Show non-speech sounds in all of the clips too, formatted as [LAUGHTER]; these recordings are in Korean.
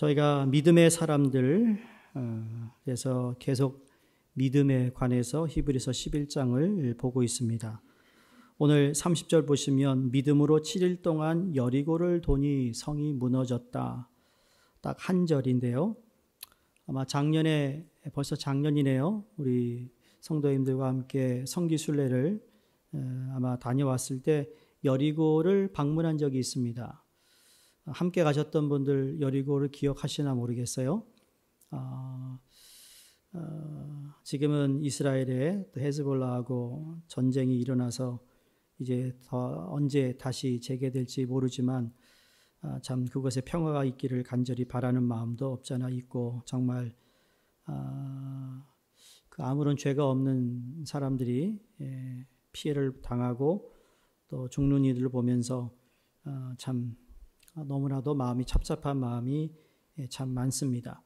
저희가 믿음의 사람들에서 어, 계속 믿음에 관해서 히브리서 11장을 보고 있습니다. 오늘 30절 보시면 믿음으로 7일 동안 여리고를 도니 성이 무너졌다. 딱 한 절인데요. 아마 작년에 벌써 작년이네요. 우리 성도님들과 함께 성기순례를 어, 아마 다녀왔을 때 여리고를 방문한 적이 있습니다. 함께 가셨던 분들 여리고를 기억하시나 모르겠어요. 어, 어, 지금은 이스라엘에 헤즈볼라하고 전쟁이 일어나서 이제 더 언제 다시 재개될지 모르지만 어, 참 그것에 평화가 있기를 간절히 바라는 마음도 없잖아 있고 정말 그 아무런 죄가 없는 사람들이 예, 피해를 당하고 또 죽는 이들을 보면서 참 어, 너무나도 마음이 찹찹한 마음이 예, 참 많습니다.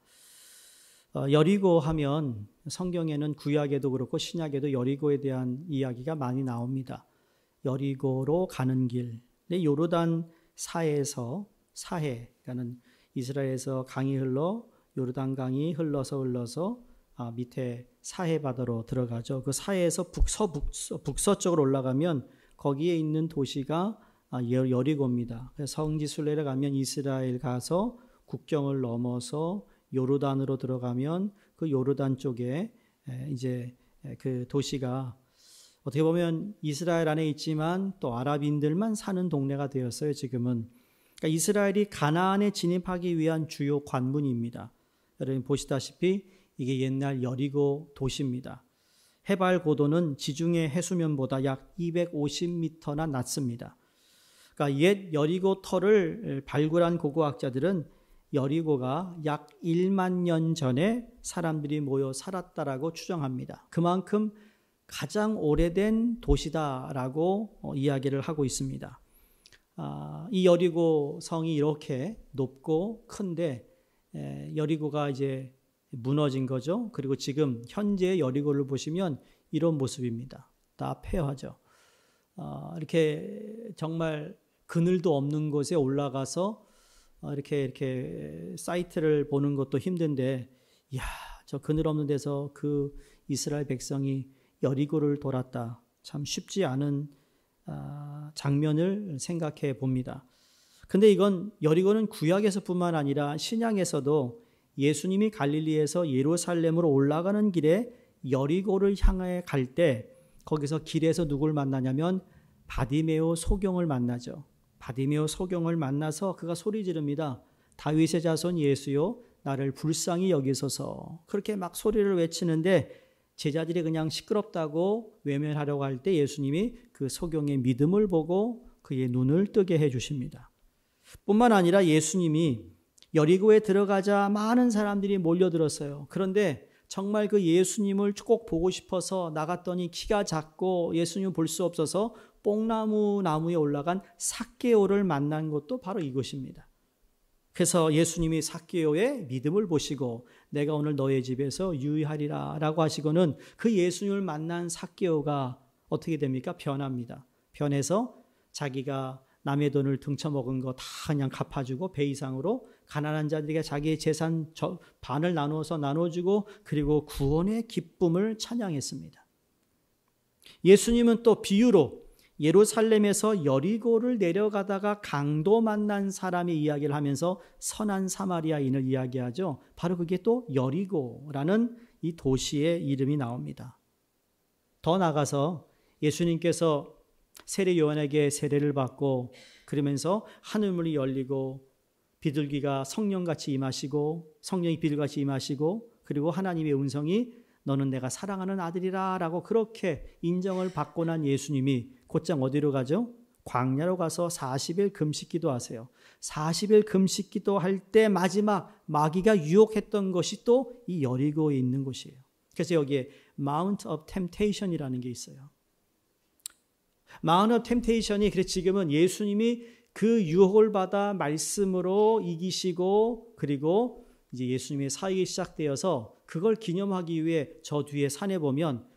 어, 여리고 하면 성경에는 구약에도 그렇고 신약에도 여리고에 대한 이야기가 많이 나옵니다. 여리고로 가는 길. 요르단 사해에서 사해, 그러니까는 이스라엘에서 강이 흘러 요르단 강이 흘러서 흘러서 아, 밑에 사해 바다로 들어가죠. 그 사해에서 북서북 북서쪽으로 올라가면 거기에 있는 도시가 아, 여리고입니다. 성지순례 내려가면 이스라엘 가서 국경을 넘어서 요르단으로 들어가면 그 요르단 쪽에 이제 그 도시가 어떻게 보면 이스라엘 안에 있지만 또 아랍인들만 사는 동네가 되었어요. 지금은 그러니까 이스라엘이 가나안에 진입하기 위한 주요 관문입니다. 여러분 보시다시피 이게 옛날 여리고 도시입니다. 해발 고도는 지중해 해수면보다 약 250m나 낮습니다. 그러니까 옛 여리고 터를 발굴한 고고학자들은 여리고가 약 1만 년 전에 사람들이 모여 살았다라고 추정합니다. 그만큼 가장 오래된 도시다라고 어, 이야기를 하고 있습니다. 아, 이 여리고 성이 이렇게 높고 큰데 에, 여리고가 이제 무너진 거죠. 그리고 지금 현재 여리고를 보시면 이런 모습입니다. 다 폐허죠. 아, 이렇게 정말 그늘도 없는 곳에 올라가서 어, 이렇게 이렇게 사이트를 보는 것도 힘든데 야, 저 그늘 없는 데서 그 이스라엘 백성이 여리고를 돌았다. 참 쉽지 않은 아, 장면을 생각해 봅니다. 근데 이건 여리고는 구약에서뿐만 아니라 신약에서도 예수님이 갈릴리에서 예루살렘으로 올라가는 길에 여리고를 향해 갈 때 거기서 길에서 누굴 만나냐면 바디메오 소경을 만나죠. 바디메오 소경을 만나서 그가 소리 지릅니다. 다윗의 자손 예수요 나를 불쌍히 여기소서. 그렇게 막 소리를 외치는데 제자들이 그냥 시끄럽다고 외면하려고 할 때 예수님이 그 소경의 믿음을 보고 그의 눈을 뜨게 해 주십니다. 뿐만 아니라 예수님이 여리고에 들어가자 많은 사람들이 몰려들었어요. 그런데 정말 그 예수님을 꼭 보고 싶어서 나갔더니 키가 작고 예수님 볼수 없어서 뽕나무 나무에 올라간 사케오를 만난 것도 바로 이것입니다. 그래서 예수님이 사케오의 믿음을 보시고 내가 오늘 너의 집에서 유의하리라 라고 하시고는 그 예수님을 만난 사케오가 어떻게 됩니까? 변합니다. 변해서 자기가 남의 돈을 등쳐먹은 거 다 그냥 갚아주고 배 이상으로 가난한 자들에게 자기의 재산 반을 나누어서 나눠주고 그리고 구원의 기쁨을 찬양했습니다. 예수님은 또 비유로 예루살렘에서 여리고를 내려가다가 강도 만난 사람의 이야기를 하면서 선한 사마리아인을 이야기하죠. 바로 그게 또 여리고라는 이 도시의 이름이 나옵니다. 더 나가서 예수님께서 세례 요한에게 세례를 받고 그러면서 하늘문이 열리고 비둘기가 성령같이 임하시고 성령이 비둘같이 임하시고 그리고 하나님의 음성이 너는 내가 사랑하는 아들이라 라고 그렇게 인정을 받고 난 예수님이 곧장 어디로 가죠? 광야로 가서 40일 금식 기도하세요. 40일 금식 기도할 때 마지막 마귀가 유혹했던 것이 또 이 여리고에 있는 곳이에요. 그래서 여기에 Mount of Temptation이라는 게 있어요. Mount of Temptation이 그래 지금은 예수님이 그 유혹을 받아 말씀으로 이기시고 그리고 이제 예수님의 사역이 시작되어서 그걸 기념하기 위해 저 뒤에 산에 보면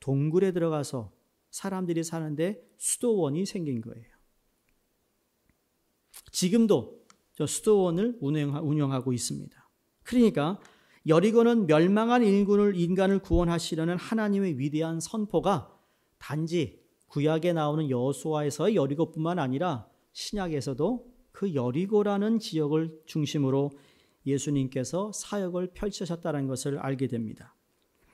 동굴에 들어가서 사람들이 사는데 수도원이 생긴 거예요. 지금도 저 수도원을 운영하, 고 있습니다. 그러니까 여리고는 멸망한 인군을 인간을 구원하시려는 하나님의 위대한 선포가 단지 구약에 나오는 여호수아에서의 여리고뿐만 아니라 신약에서도 그 여리고라는 지역을 중심으로 예수님께서 사역을 펼치셨다는 것을 알게 됩니다.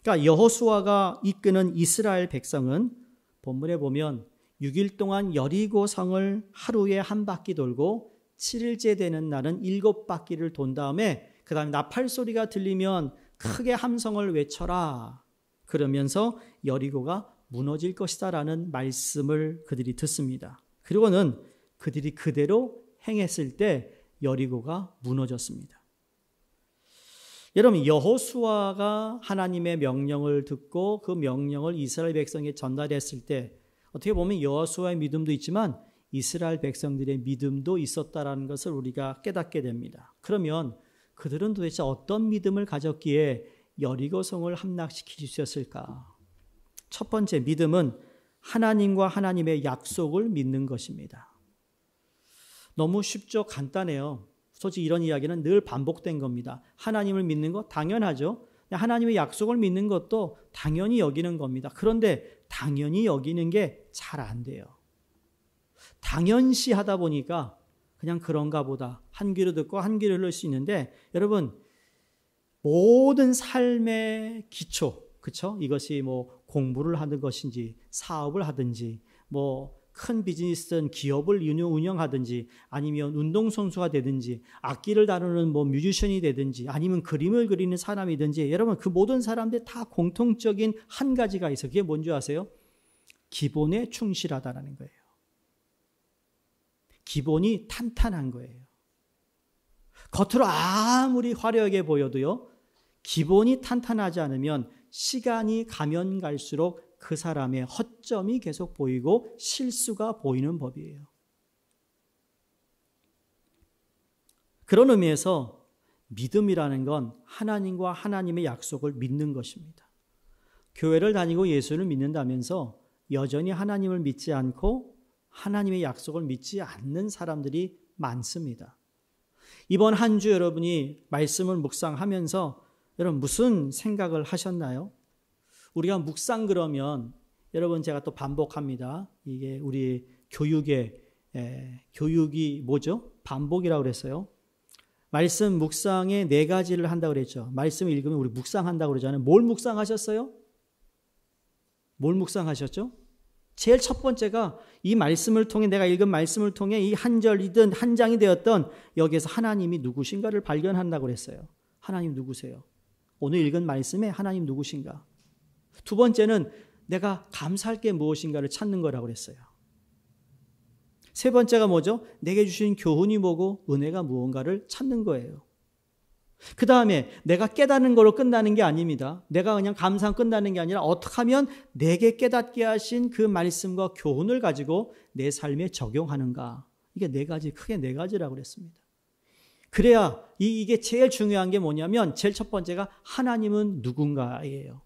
그러니까 여호수아가 이끄는 이스라엘 백성은 본문에 보면 6일 동안 여리고 성을 하루에 한 바퀴 돌고 7일째 되는 날은 일곱 바퀴를 돈 다음에 그 다음에 나팔 소리가 들리면 크게 함성을 외쳐라. 그러면서 여리고가 무너질 것이다 라는 말씀을 그들이 듣습니다. 그리고는 그들이 그대로 행했을 때 여리고가 무너졌습니다. 여러분 여호수아가 하나님의 명령을 듣고 그 명령을 이스라엘 백성에 게 전달했을 때 어떻게 보면 여호수아의 믿음도 있지만 이스라엘 백성들의 믿음도 있었다라는 것을 우리가 깨닫게 됩니다. 그러면 그들은 도대체 어떤 믿음을 가졌기에 여리고성을 함락시킬 수 있었을까? 첫 번째 믿음은 하나님과 하나님의 약속을 믿는 것입니다. 너무 쉽죠? 간단해요. 솔직히 이런 이야기는 늘 반복된 겁니다. 하나님을 믿는 거 당연하죠. 하나님의 약속을 믿는 것도 당연히 여기는 겁니다. 그런데 당연히 여기는 게 잘 안 돼요. 당연시 하다 보니까 그냥 그런가 보다. 한 귀로 듣고 한 귀로 흘릴 수 있는데 여러분 모든 삶의 기초, 그쵸? 이것이 뭐 공부를 하는 것인지 사업을 하든지 뭐큰 비즈니스든 기업을 운영하든지 아니면 운동선수가 되든지 악기를 다루는 뭐 뮤지션이 되든지 아니면 그림을 그리는 사람이든지 여러분 그 모든 사람들 다 공통적인 한 가지가 있어 그게 뭔지 아세요? 기본에 충실하다라는 거예요. 기본이 탄탄한 거예요. 겉으로 아무리 화려하게 보여도요, 기본이 탄탄하지 않으면 시간이 가면 갈수록 그 사람의 허점이 계속 보이고 실수가 보이는 법이에요. 그런 의미에서 믿음이라는 건 하나님과 하나님의 약속을 믿는 것입니다. 교회를 다니고 예수를 믿는다면서 여전히 하나님을 믿지 않고 하나님의 약속을 믿지 않는 사람들이 많습니다. 이번 한 주 여러분이 말씀을 묵상하면서 여러분 무슨 생각을 하셨나요? 우리가 묵상 그러면 여러분 제가 또 반복합니다. 이게 우리 교육의 에, 교육이 뭐죠? 반복이라고 그랬어요. 말씀 묵상의 네 가지를 한다 그랬죠. 말씀 읽으면 우리 묵상한다 그러잖아요. 뭘 묵상하셨어요? 뭘 묵상하셨죠? 제일 첫 번째가 이 말씀을 통해 내가 읽은 말씀을 통해 이 한 절이든 한 장이 되었던 여기에서 하나님이 누구신가를 발견한다고 그랬어요. 하나님 누구세요? 오늘 읽은 말씀에 하나님 누구신가? 두 번째는 내가 감사할 게 무엇인가를 찾는 거라고 그랬어요. 세 번째가 뭐죠? 내게 주신 교훈이 뭐고 은혜가 무언가를 찾는 거예요. 그 다음에 내가 깨닫는 걸로 끝나는 게 아닙니다. 내가 그냥 감상 끝나는 게 아니라 어떻게 하면 내게 깨닫게 하신 그 말씀과 교훈을 가지고 내 삶에 적용하는가. 이게 네 가지, 크게 네 가지라고 그랬습니다. 그래야 이, 이게 제일 중요한 게 뭐냐면 제일 첫 번째가 하나님은 누군가예요.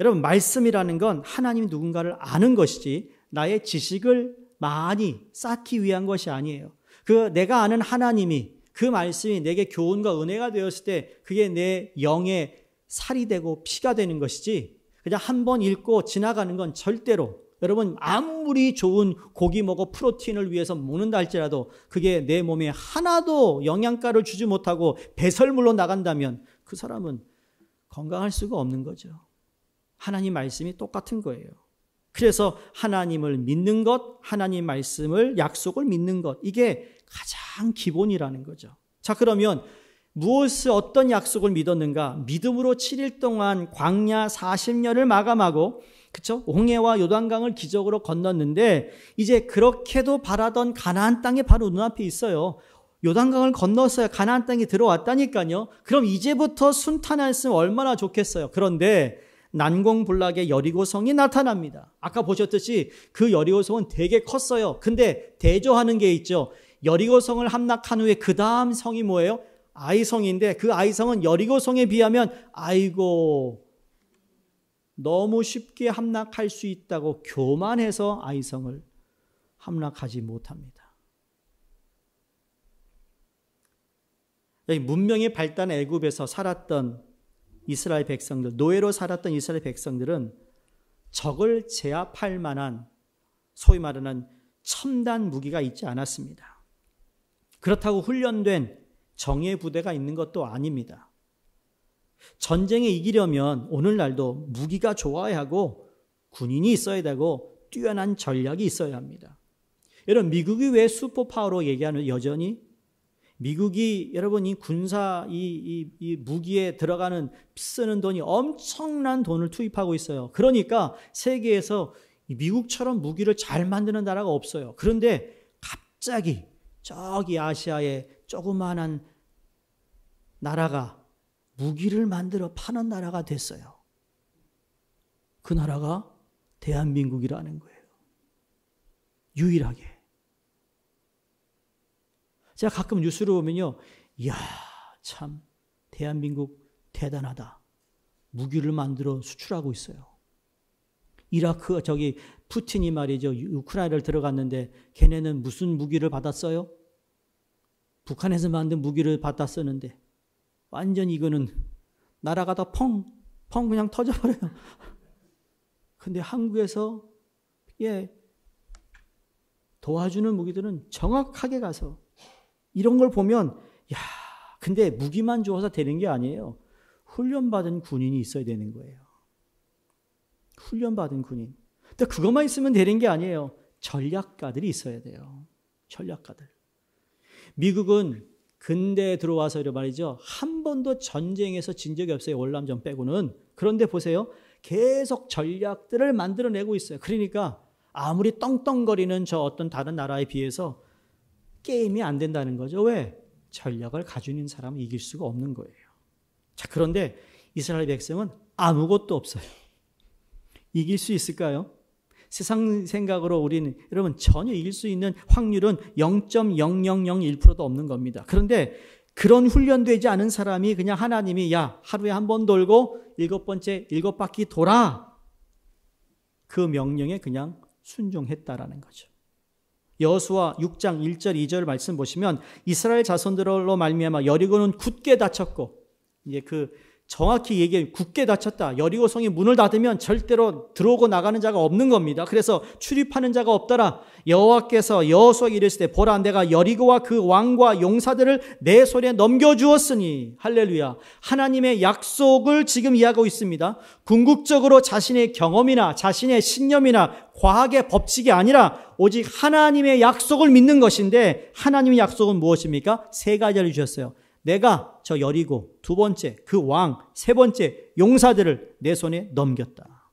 여러분, 말씀이라는 건 하나님이 누군가를 아는 것이지 나의 지식을 많이 쌓기 위한 것이 아니에요. 그 내가 아는 하나님이 그 말씀이 내게 교훈과 은혜가 되었을 때 그게 내 영에 살이 되고 피가 되는 것이지 그냥 한 번 읽고 지나가는 건 절대로 여러분 아무리 좋은 고기 먹어 프로틴을 위해서 먹는다 할지라도 그게 내 몸에 하나도 영양가를 주지 못하고 배설물로 나간다면 그 사람은 건강할 수가 없는 거죠. 하나님 말씀이 똑같은 거예요. 그래서 하나님을 믿는 것, 하나님 말씀을 약속을 믿는 것 이게 가장 기본이라는 거죠. 자, 그러면 무엇을 어떤 약속을 믿었는가? 믿음으로 7일 동안 광야 40년을 마감하고 그쵸? 홍해와 요단강을 기적으로 건넜는데 이제 그렇게도 바라던 가나안 땅이 바로 눈앞에 있어요. 요단강을 건너서야 가나안 땅이 들어왔다니까요. 그럼 이제부터 순탄했으면 얼마나 좋겠어요. 그런데 난공불락의 여리고성이 나타납니다. 아까 보셨듯이 그 여리고성은 되게 컸어요. 근데 대조하는 게 있죠. 여리고성을 함락한 후에 그 다음 성이 뭐예요? 아이성인데 그 아이성은 여리고성에 비하면 아이고 너무 쉽게 함락할 수 있다고 교만해서 아이성을 함락하지 못합니다. 문명이 발단 애굽에서 살았던 이스라엘 백성들, 노예로 살았던 이스라엘 백성들은 적을 제압할 만한 소위 말하는 첨단 무기가 있지 않았습니다. 그렇다고 훈련된 정예 부대가 있는 것도 아닙니다. 전쟁에 이기려면 오늘날도 무기가 좋아야 하고 군인이 있어야 되고 뛰어난 전략이 있어야 합니다. 여러분 미국이 왜 슈퍼파워로 얘기하는 여전히 미국이 여러분 이 군사 이, 이, 이 무기에 들어가는 쓰는 돈이 엄청난 돈을 투입하고 있어요. 그러니까 세계에서 미국처럼 무기를 잘 만드는 나라가 없어요. 그런데 갑자기 저기 아시아에 조그마한 나라가 무기를 만들어 파는 나라가 됐어요. 그 나라가 대한민국이라는 거예요. 유일하게. 제가 가끔 뉴스를 보면요. 이야, 참, 대한민국 대단하다. 무기를 만들어 수출하고 있어요. 이라크, 저기, 푸틴이 말이죠. 우크라이나를 들어갔는데 걔네는 무슨 무기를 받았어요? 북한에서 만든 무기를 받았었는데 완전 이거는 나라가다 펑, 펑 그냥 터져버려요. [LAUGHS] 근데 한국에서, 예, 도와주는 무기들은 정확하게 가서 이런 걸 보면 야, 근데 무기만 주어서 되는 게 아니에요. 훈련받은 군인이 있어야 되는 거예요. 훈련받은 군인. 근데 그것만 있으면 되는 게 아니에요. 전략가들이 있어야 돼요. 전략가들. 미국은 근대에 들어와서 이런 말이죠. 한 번도 전쟁에서 진 적이 없어요. 월남전 빼고는. 그런데 보세요. 계속 전략들을 만들어내고 있어요. 그러니까 아무리 떵떵거리는 저 어떤 다른 나라에 비해서 게임이 안 된다는 거죠. 왜? 전략을 가지는 사람은 이길 수가 없는 거예요. 자, 그런데 이스라엘 백성은 아무것도 없어요. 이길 수 있을까요? 세상 생각으로 우리는 여러분 전혀 이길 수 있는 확률은 0.0001%도 없는 겁니다. 그런데 그런 훈련되지 않은 사람이 그냥 하나님이 야 하루에 한 번 돌고 일곱 번째 일곱 바퀴 돌아 그 명령에 그냥 순종했다라는 거죠. 여수와 6장 1절 2절 말씀 보시면 이스라엘 자손들로 말미암아 여리고는 굳게 다쳤고 이제 그 정확히 얘기하면 굳게 닫혔다. 여리고 성이 문을 닫으면 절대로 들어오고 나가는 자가 없는 겁니다. 그래서 출입하는 자가 없더라. 여호와께서 여호수에게 이르시되 보라 내가 여리고와 그 왕과 용사들을 내 손에 넘겨 주었으니 할렐루야. 하나님의 약속을 지금 이야기하고 있습니다. 궁극적으로 자신의 경험이나 자신의 신념이나 과학의 법칙이 아니라 오직 하나님의 약속을 믿는 것인데 하나님의 약속은 무엇입니까? 세 가지를 주셨어요. 내가 저 여리고 두 번째 그 왕, 세 번째 용사들을 내 손에 넘겼다.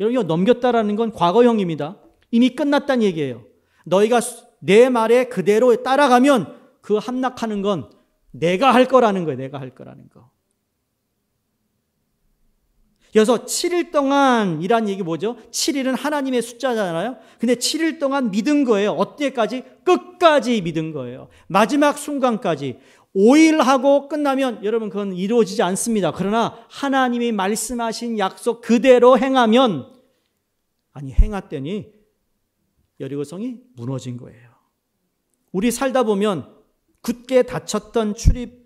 여러분 이 넘겼다라는 건 과거형입니다. 이미 끝났다는 얘기예요. 너희가 내 말에 그대로 따라가면 그 함락하는 건 내가 할 거라는 거예요. 내가 할 거라는 거. 그래서 7일 동안이란 얘기 뭐죠? 7일은 하나님의 숫자잖아요. 근데 7일 동안 믿은 거예요. 어때까지? 끝까지 믿은 거예요. 마지막 순간까지. 5일 하고 끝나면 여러분 그건 이루어지지 않습니다. 그러나 하나님이 말씀하신 약속 그대로 행하면 아니 행하더니 여리고성이 무너진 거예요. 우리 살다 보면 굳게 다쳤던 출입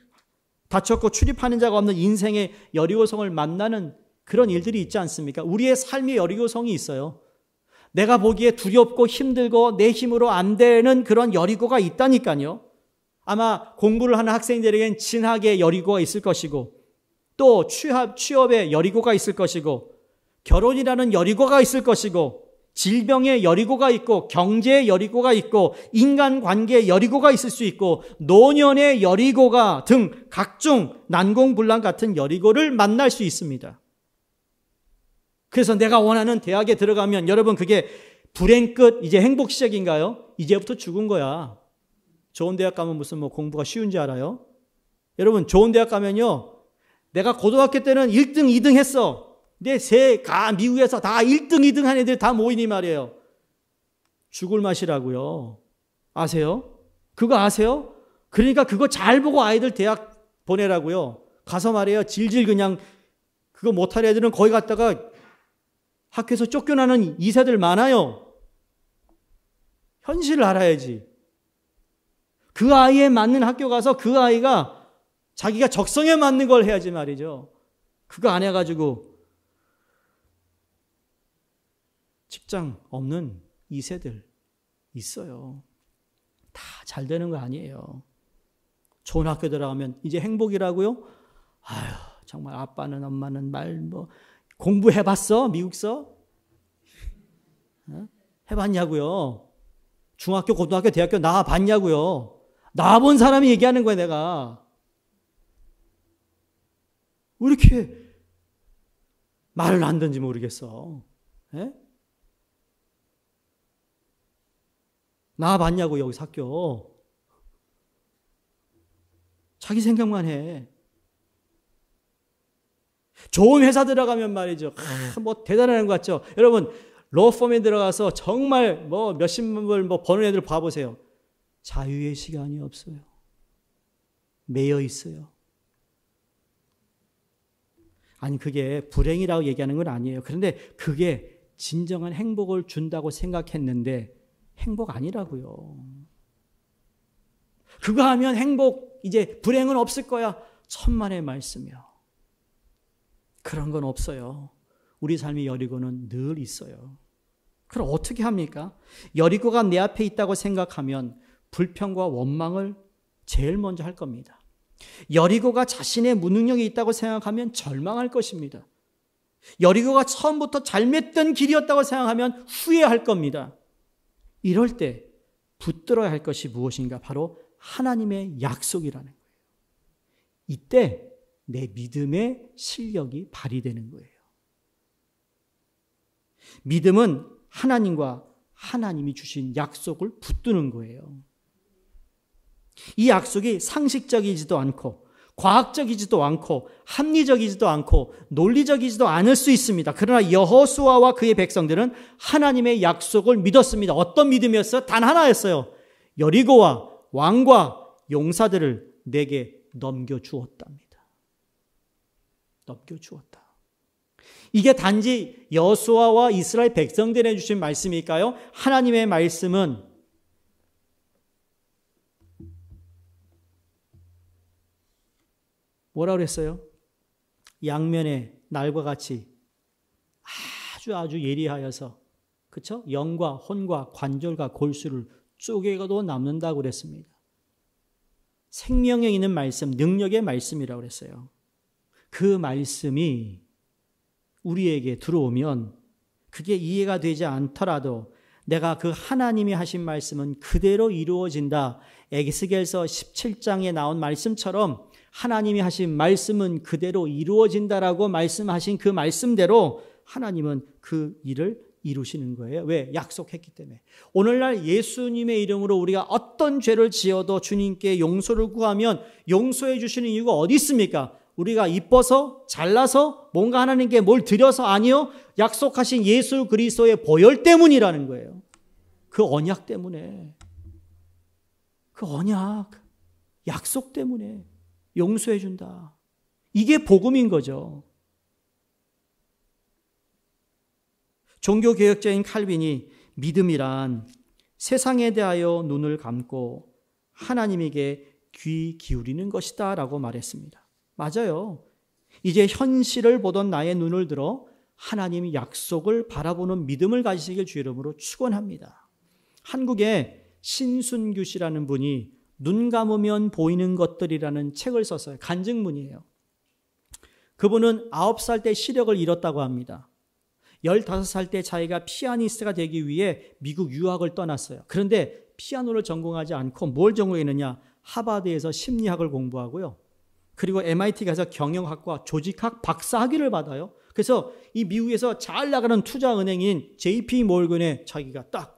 다쳤고 출입하는 자가 없는 인생의 여리고성을 만나는 그런 일들이 있지 않습니까? 우리의 삶이 여리고성이 있어요. 내가 보기에 두렵고 힘들고 내 힘으로 안 되는 그런 여리고가 있다니까요. 아마 공부를 하는 학생들에겐 진학의 여리고가 있을 것이고 또 취업, 취업의 여리고가 있을 것이고 결혼이라는 여리고가 있을 것이고 질병의 여리고가 있고 경제의 여리고가 있고 인간관계의 여리고가 있을 수 있고 노년의 여리고가 등 각종 난공불란 같은 여리고를 만날 수 있습니다. 그래서 내가 원하는 대학에 들어가면 여러분 그게 불행 끝, 이제 행복 시작인가요? 이제부터 죽은 거야. 좋은 대학 가면 무슨 뭐 공부가 쉬운지 알아요? 여러분, 좋은 대학 가면요. 내가 고등학교 때는 1등, 2등 했어. 내데 세, 가, 미국에서 다 1등, 2등 한 애들 다 모이니 말이에요. 죽을 맛이라고요. 아세요? 그거 아세요? 그러니까 그거 잘 보고 아이들 대학 보내라고요. 가서 말이에요. 질질 그냥 그거 못할 애들은 거기 갔다가 학교에서 쫓겨나는 이세들 많아요. 현실을 알아야지. 그 아이에 맞는 학교 가서 그 아이가 자기가 적성에 맞는 걸 해야지 말이죠. 그거 안 해가지고 직장 없는 이세들 있어요. 다 잘 되는 거 아니에요. 좋은 학교 들어가면 이제 행복이라고요? 아휴, 정말 아빠는 엄마는 말뭐 공부해봤어? 미국서? 어? 해봤냐고요. 중학교, 고등학교, 대학교 나와봤냐고요. 나와본 사람이 얘기하는 거야, 내가. 왜 이렇게 말을 안 던지 모르겠어. 에? 예? 나와봤냐고, 여기서 학교. 자기 생각만 해. 좋은 회사 들어가면 말이죠. 아, 뭐 대단한 것 같죠. 여러분 로펌에 들어가서 정말 뭐 몇십만 불뭐 버는 애들 봐보세요. 자유의 시간이 없어요. 매여 있어요. 아니 그게 불행이라고 얘기하는 건 아니에요. 그런데 그게 진정한 행복을 준다고 생각했는데 행복 아니라고요. 그거 하면 행복 이제 불행은 없을 거야. 천만의 말씀이요 그런 건 없어요. 우리 삶이 여리고는 늘 있어요. 그럼 어떻게 합니까? 여리고가 내 앞에 있다고 생각하면 불평과 원망을 제일 먼저 할 겁니다. 여리고가 자신의 무능력이 있다고 생각하면 절망할 것입니다. 여리고가 처음부터 잘못된 길이었다고 생각하면 후회할 겁니다. 이럴 때 붙들어야 할 것이 무엇인가? 바로 하나님의 약속이라는 거예요. 이때 내 믿음의 실력이 발휘되는 거예요. 믿음은 하나님과 하나님이 주신 약속을 붙드는 거예요. 이 약속이 상식적이지도 않고 과학적이지도 않고 합리적이지도 않고 논리적이지도 않을 수 있습니다. 그러나 여호수아와 그의 백성들은 하나님의 약속을 믿었습니다. 어떤 믿음이었어요? 단 하나였어요. 여리고와 왕과 용사들을 내게 넘겨 주었답니다. 넘겨주었다. 이게 단지 여수아와 이스라엘 백성들에 주신 말씀일까요? 하나님의 말씀은 뭐라 그랬어요? 양면의 날과 같이 아주 아주 예리하여서 그쵸? 영과 혼과 관절과 골수를 쪼개도 남는다고 그랬습니다. 생명에 있는 말씀, 능력의 말씀이라고 그랬어요. 그 말씀이 우리에게 들어오면 그게 이해가 되지 않더라도 내가 그 하나님이 하신 말씀은 그대로 이루어진다. 에스겔서 17장에 나온 말씀처럼 하나님이 하신 말씀은 그대로 이루어진다라고 말씀하신 그 말씀대로 하나님은 그 일을 이루시는 거예요. 왜? 약속했기 때문에. 오늘날 예수님의 이름으로 우리가 어떤 죄를 지어도 주님께 용서를 구하면 용서해 주시는 이유가 어디 있습니까? 우리가 이뻐서 잘나서 뭔가 하나님께 뭘 드려서 아니요 약속하신 예수 그리스도의 보혈 때문이라는 거예요. 그 언약 때문에 그 언약 약속 때문에 용서해 준다. 이게 복음인 거죠. 종교 개혁자인 칼빈이 믿음이란 세상에 대하여 눈을 감고 하나님에게 귀 기울이는 것이다라고 말했습니다. 맞아요. 이제 현실을 보던 나의 눈을 들어 하나님이 약속을 바라보는 믿음을 가지시길 주 이름으로 축원합니다. 한국에 신순규 씨라는 분이 눈 감으면 보이는 것들이라는 책을 썼어요. 간증문이에요. 그분은 9살 때 시력을 잃었다고 합니다. 15살 때 자기가 피아니스트가 되기 위해 미국 유학을 떠났어요. 그런데 피아노를 전공하지 않고 뭘 전공했느냐? 하버드에서 심리학을 공부하고요. 그리고 MIT 가서 경영학과 조직학 박사 학위를 받아요. 그래서 이 미국에서 잘 나가는 투자 은행인 JP 몰건에 자기가 딱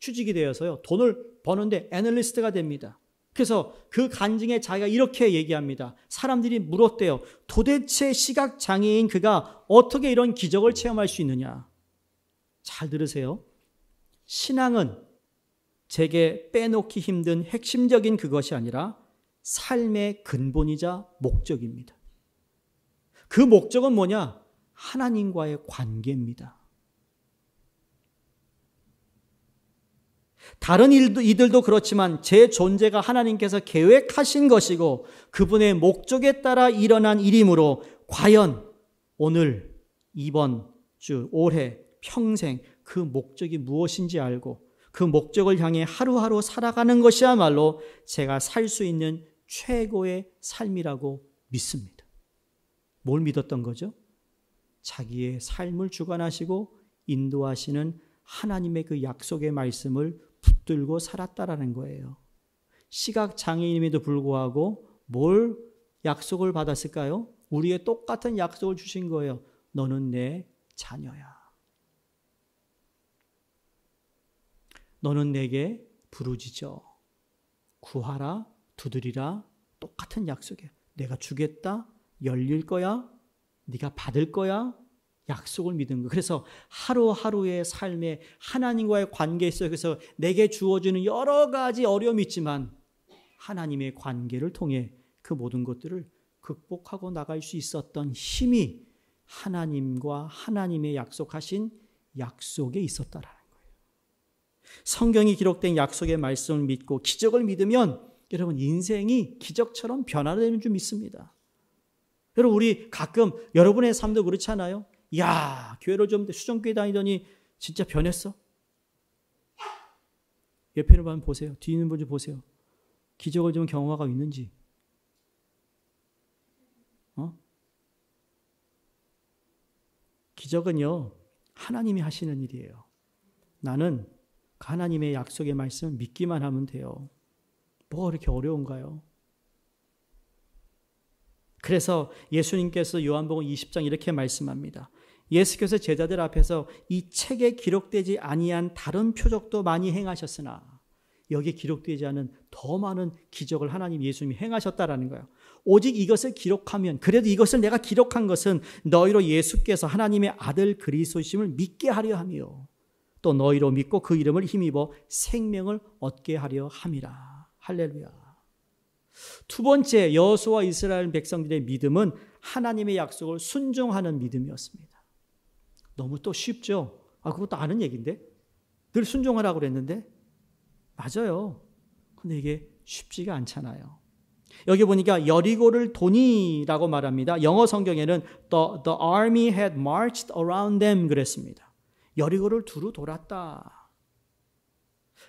취직이 되어서요. 돈을 버는데 애널리스트가 됩니다. 그래서 그 간증에 자기가 이렇게 얘기합니다. 사람들이 물었대요. 도대체 시각장애인 그가 어떻게 이런 기적을 체험할 수 있느냐? 잘 들으세요. 신앙은 제게 빼놓기 힘든 핵심적인 그것이 아니라 삶의 근본이자 목적입니다. 그 목적은 뭐냐? 하나님과의 관계입니다. 다른 일도, 이들도 그렇지만 제 존재가 하나님께서 계획하신 것이고 그분의 목적에 따라 일어난 일이므로 과연 오늘, 이번 주, 올해, 평생 그 목적이 무엇인지 알고 그 목적을 향해 하루하루 살아가는 것이야말로 제가 살 수 있는 최고의 삶이라고 믿습니다. 뭘 믿었던 거죠? 자기의 삶을 주관하시고 인도하시는 하나님의 그 약속의 말씀을 붙들고 살았다라는 거예요. 시각 장애인임에도 불구하고 뭘 약속을 받았을까요? 우리의 똑같은 약속을 주신 거예요. 너는 내 자녀야. 너는 내게 부르짖어 구하라 두드리라 똑같은 약속이에요. 내가 주겠다. 열릴 거야. 네가 받을 거야. 약속을 믿은 거. 그래서 하루하루의 삶에 하나님과의 관계에 속서 내게 주어지는 여러 가지 어려움이 있지만 하나님의 관계를 통해 그 모든 것들을 극복하고 나갈 수 있었던 힘이 하나님과 하나님의 약속하신 약속에 있었다라는 거예요. 성경이 기록된 약속의 말씀을 믿고 기적을 믿으면 여러분 인생이 기적처럼 변화되는 줄 믿습니다. 여러분 우리 가끔 여러분의 삶도 그렇지 않아요? 야 교회를 좀 수정교회 다니더니 진짜 변했어. 옆에를 보면 보세요. 뒤 있는 분 좀 보세요. 기적을 좀 경험하고 있는지. 어? 기적은요, 하나님이 하시는 일이에요. 나는 그 하나님의 약속의 말씀을 믿기만 하면 돼요. 뭐가 그렇게 어려운가요? 그래서 예수님께서 요한복음 20장 이렇게 말씀합니다. 예수께서 제자들 앞에서 이 책에 기록되지 아니한 다른 표적도 많이 행하셨으나 여기에 기록되지 않은 더 많은 기적을 하나님 예수님이 행하셨다라는 거예요. 오직 이것을 기록하면 그래도 이것을 내가 기록한 것은 너희로 예수께서 하나님의 아들 그리스도심을 믿게 하려 함이요 또 너희로 믿고 그 이름을 힘입어 생명을 얻게 하려 함이라. 할렐루야. 두 번째 여수와 이스라엘 백성들의 믿음은 하나님의 약속을 순종하는 믿음이었습니다. 너무 또 쉽죠. 아 그것도 아는 얘기인데 늘 순종하라고 그랬는데 맞아요. 근데 이게 쉽지가 않잖아요. 여기 보니까 여리고를 돈이라고 말합니다. 영어 성경에는 the, the army had marched around them 그랬습니다. 여리고를 두루 돌았다.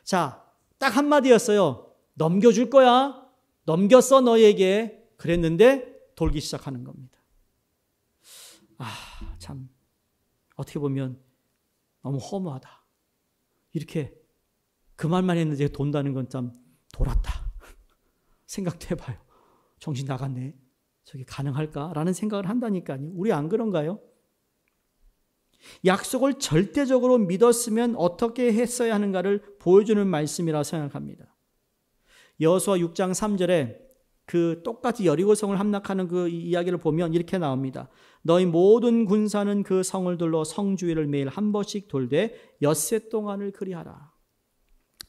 자, 딱 한마디였어요. 넘겨줄 거야. 넘겼어 너에게. 그랬는데 돌기 시작하는 겁니다. 아, 참. 어떻게 보면 너무 허무하다. 이렇게 그 말만 했는데 돈다는 건 참 돌았다. [LAUGHS] 생각도 해봐요. 정신 나갔네. 저게 가능할까라는 생각을 한다니까요. 우리 안 그런가요? 약속을 절대적으로 믿었으면 어떻게 했어야 하는가를 보여주는 말씀이라 생각합니다. 여수와 6장 3절에 그 똑같이 여리고성을 함락하는 그 이야기를 보면 이렇게 나옵니다. 너희 모든 군사는 그 성을 둘러 성주위를 매일 한 번씩 돌되 엿새 동안을 그리하라.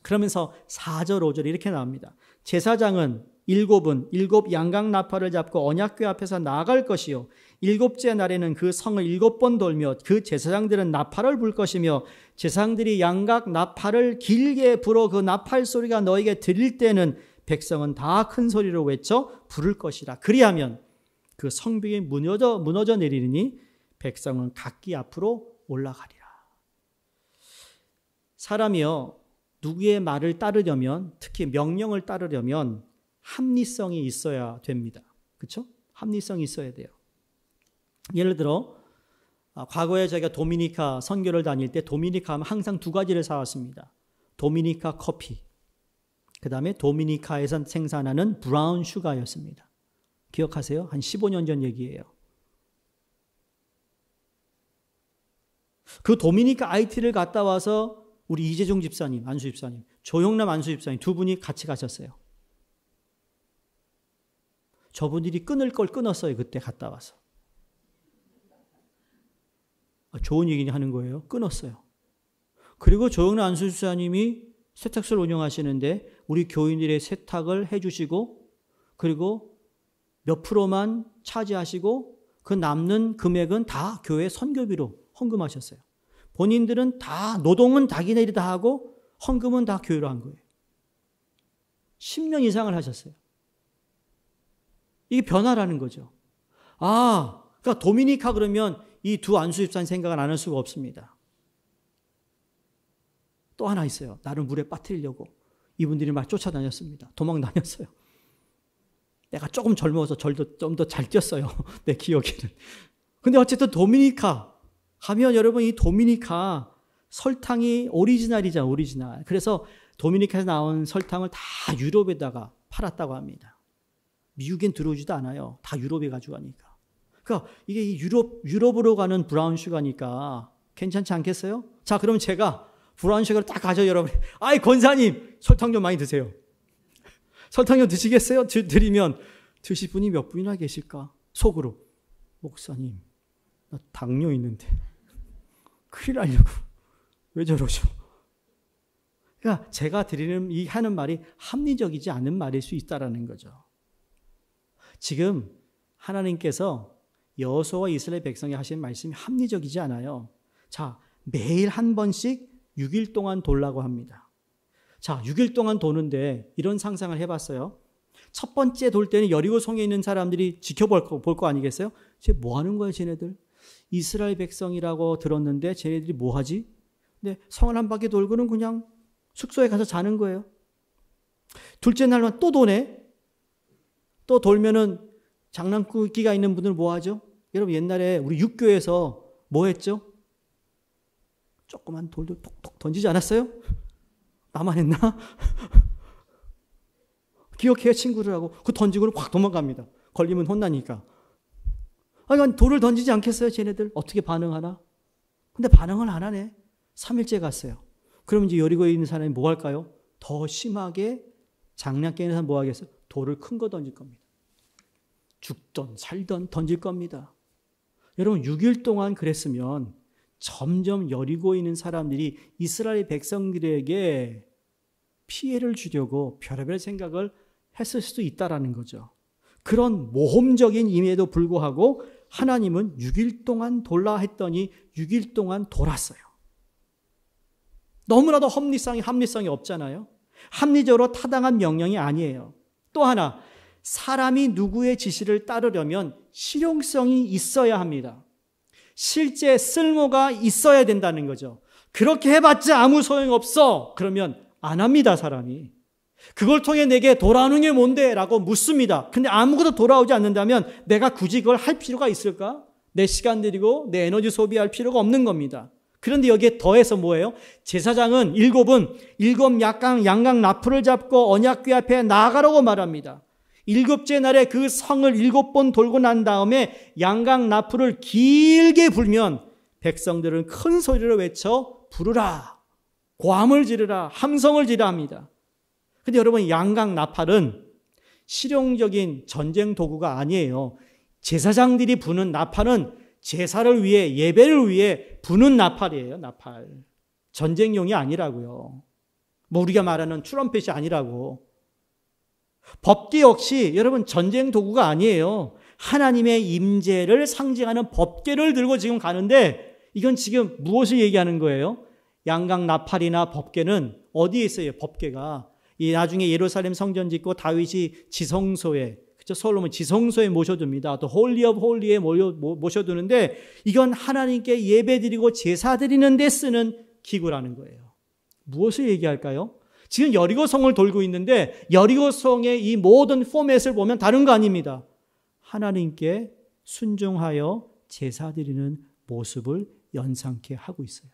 그러면서 4절 5절 이렇게 나옵니다. 제사장은 일곱은 일곱 양각 나팔을 잡고 언약궤 앞에서 나아갈 것이요 일곱째 날에는 그 성을 일곱 번 돌며 그 제사장들은 나팔을 불 것이며 제사장들이 양각 나팔을 길게 불어 그 나팔 소리가 너에게 들릴 때는 백성은 다 큰 소리로 외쳐 부를 것이라. 그리하면 그 성벽이 무너져, 무너져 내리니 백성은 각기 앞으로 올라가리라. 사람이여 누구의 말을 따르려면, 특히 명령을 따르려면 합리성이 있어야 됩니다. 그렇죠? 합리성이 있어야 돼요. 예를 들어 아, 과거에 제가 도미니카 선교를 다닐 때 도미니카 하면 항상 두 가지를 사왔습니다. 도미니카 커피. 그 다음에 도미니카에서 생산하는 브라운 슈가였습니다. 기억하세요? 한 15년 전 얘기예요. 그 도미니카 IT를 갔다 와서 우리 이재종 집사님, 안수 집사님, 조영남 안수 집사님 두 분이 같이 가셨어요. 저분들이 끊을 걸 끊었어요. 그때 갔다 와서. 아, 좋은 얘기냐 하는 거예요. 끊었어요. 그리고 조영래 안수수사님이 세탁소를 운영하시는데 우리 교인들의 세탁을 해주시고 그리고 몇 프로만 차지하시고 그 남는 금액은 다 교회 선교비로 헌금하셨어요. 본인들은 다 노동은 자기네들이 다 하고 헌금은 다 교회로 한 거예요. 10년 이상을 하셨어요. 이게 변화라는 거죠. 아, 그러니까 도미니카 그러면 이두안수집산 생각은 안 할 수가 없습니다. 또 하나 있어요. 나를 물에 빠뜨리려고 이분들이 막 쫓아다녔습니다. 도망 다녔어요. 내가 조금 젊어서 절도 좀 더 잘 뛰었어요. [LAUGHS] 내 기억에는. 근데 어쨌든 도미니카 하면 여러분 이 도미니카 설탕이 오리지널이자 오리지널. 그래서 도미니카에서 나온 설탕을 다 유럽에다가 팔았다고 합니다. 미국엔 들어오지도 않아요. 다 유럽에 가져가니까. 그러니까 이게 유럽, 유럽으로 가는 브라운 슈가니까 괜찮지 않겠어요? 자, 그럼 제가 브라운 슈가를 딱 가져 여러분. 아이, 권사님! 설탕 좀 많이 드세요. 설탕 좀 드시겠어요? 드, 드리면 드실 분이 몇 분이나 계실까? 속으로. 목사님, 나 당뇨 있는데. 큰일 날려고. 왜 저러죠? 그러니까 제가 드리는 이 하는 말이 합리적이지 않은 말일 수 있다라는 거죠. 지금 하나님께서 여호수아 이스라엘 백성이 하신 말씀이 합리적이지 않아요. 자, 매일 한 번씩 6일 동안 돌라고 합니다. 자, 6일 동안 도는데 이런 상상을 해 봤어요. 첫 번째 돌 때는 여리고 성에 있는 사람들이 지켜볼 거, 볼 거 아니겠어요? 쟤 뭐 하는 거야, 쟤네들? 이스라엘 백성이라고 들었는데 쟤네들이 뭐 하지? 근데 성을 한 바퀴 돌고는 그냥 숙소에 가서 자는 거예요. 둘째 날만 또 도네. 또 돌면은 장난꾸기가 있는 분들 뭐 하죠? 여러분 옛날에 우리 육교에서 뭐 했죠? 조그만 돌도 톡톡 던지지 않았어요? 나만 했나? [LAUGHS] 기억해 친구를 하고 그던지고확 도망갑니다. 걸리면 혼나니까. 아니 돌을 던지지 않겠어요? 쟤네들 어떻게 반응하나? 근데 반응을 안 하네. 3일째 갔어요. 그럼 이제 여리고에 있는 사람이 뭐 할까요? 더 심하게 장난 깨는 사람 뭐 하겠어요? 돌을 큰 거 던질 겁니다. 죽던 살던 던질 겁니다. 여러분 6일 동안 그랬으면 점점 여리고 있는 사람들이 이스라엘 백성들에게 피해를 주려고 별의별 생각을 했을 수도 있다라는 거죠. 그런 모험적인 임에도 불구하고 하나님은 6일 동안 돌라 했더니 6일 동안 돌았어요. 너무나도 합리성이 합리성이 없잖아요. 합리적으로 타당한 명령이 아니에요. 또 하나 사람이 누구의 지시를 따르려면 실용성이 있어야 합니다. 실제 쓸모가 있어야 된다는 거죠. 그렇게 해봤자 아무 소용없어. 그러면 안 합니다, 사람이. 그걸 통해 내게 돌아오는 게 뭔데? 라고 묻습니다. 근데 아무것도 돌아오지 않는다면 내가 굳이 그걸 할 필요가 있을까? 내 시간 들이고 내 에너지 소비할 필요가 없는 겁니다. 그런데 여기에 더해서 뭐예요? 제사장은 일곱은 일곱 약강, 양강 나풀을 잡고 언약귀 앞에 나가라고 말합니다. 일곱째 날에 그 성을 일곱 번 돌고 난 다음에 양강 나풀을 길게 불면 백성들은 큰소리를 외쳐 부르라. 고함을 지르라. 함성을 지르합니다. 근데 여러분 양강 나팔은 실용적인 전쟁 도구가 아니에요. 제사장들이 부는 나팔은 제사를 위해 예배를 위해 부는 나팔이에요. 나팔. 전쟁용이 아니라고요. 뭐 우리가 말하는 트럼펫이 아니라고. 법계 역시 여러분 전쟁 도구가 아니에요. 하나님의 임재를 상징하는 법계를 들고 지금 가는데 이건 지금 무엇을 얘기하는 거예요? 양강 나팔이나 법계는 어디에 있어요? 법계가 이 나중에 예루살렘 성전 짓고 다윗이 지성소에 그렇죠? 솔로몬 지성소에 모셔둡니다. 또 홀리 업 홀리에 모셔두는데 이건 하나님께 예배드리고 제사드리는 데 쓰는 기구라는 거예요. 무엇을 얘기할까요? 지금 여리고 성을 돌고 있는데 여리고 성의 이 모든 포맷을 보면 다른 거 아닙니다. 하나님께 순종하여 제사 드리는 모습을 연상케 하고 있어요.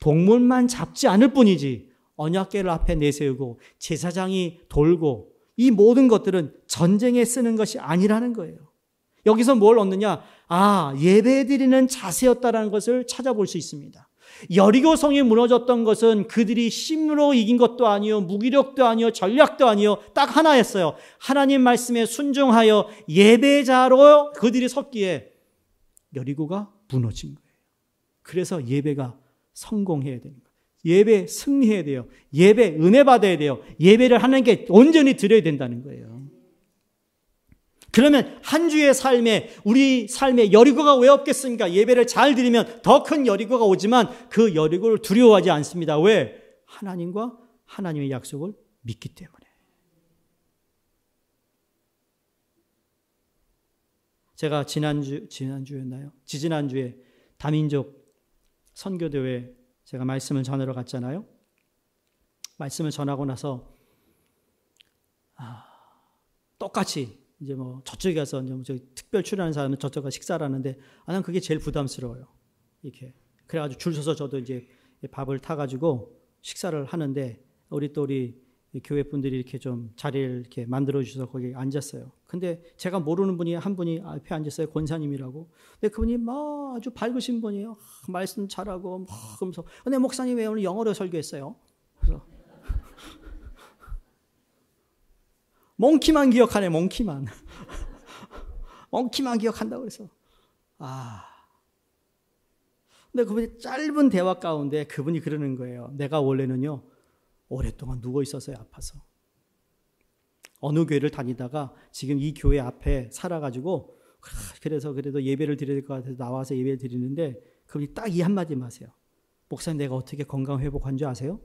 동물만 잡지 않을 뿐이지 언약궤를 앞에 내세우고 제사장이 돌고 이 모든 것들은 전쟁에 쓰는 것이 아니라는 거예요. 여기서 뭘 얻느냐? 아, 예배 드리는 자세였다라는 것을 찾아볼 수 있습니다. 여리고 성이 무너졌던 것은 그들이 심으로 이긴 것도 아니요 무기력도 아니요 전략도 아니요 딱 하나였어요. 하나님 말씀에 순종하여 예배자로 그들이 섰기에 여리고가 무너진 거예요. 그래서 예배가 성공해야 되는 거예요. 예배 승리해야 돼요. 예배 은혜 받아야 돼요. 예배를 하나님 온전히 드려야 된다는 거예요. 그러면 한 주의 삶에 우리 삶에 여리고가 왜 없겠습니까? 예배를 잘 드리면 더 큰 여리고가 오지만 그 여리고를 두려워하지 않습니다. 왜? 하나님과 하나님의 약속을 믿기 때문에. 제가 지난주 지난주였나요? 지지난주에 다민족 선교대회 제가 말씀을 전하러 갔잖아요. 말씀을 전하고 나서 아, 똑같이 이제 뭐 저쪽에 가서 이제 뭐 특별 출연하는 사람은 저쪽 가 식사를 하는데 아, 난 그게 제일 부담스러워요. 이렇게. 그래가지고 줄 서서 저도 이제 밥을 타가지고 식사를 하는데 우리 또 우리 교회 분들이 이렇게 좀 자리를 이렇게 만들어 주셔서 거기 앉았어요. 근데 제가 모르는 분이 한 분이 앞에 앉았어요. 권사님이라고. 근데 그분이 막 아주 밝으신 분이에요. 아, 말씀 잘하고 막 하면서. 근데 목사님 왜 오늘 영어로 설교했어요? 몽키만 기억하네, 몽키만. [LAUGHS] 몽키만 기억한다고 래서 아. 근데 그분이 짧은 대화 가운데 그분이 그러는 거예요. 내가 원래는요, 오랫동안 누워 있어서요, 아파서. 어느 교회를 다니다가 지금 이 교회 앞에 살아가지고, 아, 그래서 그래도 예배를 드릴 것 같아서 나와서 예배를 드리는데, 그분이 딱 이 한마디만 하세요. 목사님, 내가 어떻게 건강 회복한 줄 아세요?